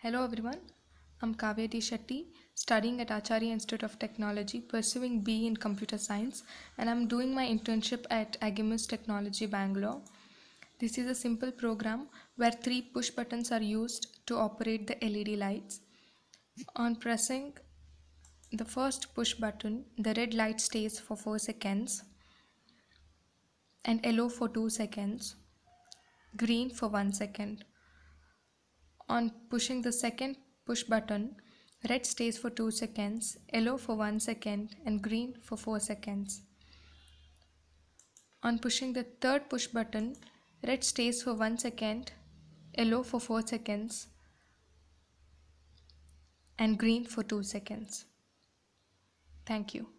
Hello everyone, I'm Kavya D. Shetty, studying at Acharya Institute of Technology, pursuing B in Computer Science, and I'm doing my internship at Agimus Technology Bangalore. This is a simple program where three push buttons are used to operate the LED lights. On pressing the first push button, the red light stays for 4 seconds and yellow for 2 seconds, green for 1 second on pushing the second push button, red stays for 2 seconds, yellow for 1 second and green for 4 seconds. On pushing the third push button, red stays for 1 second, yellow for 4 seconds and green for 2 seconds. Thank you.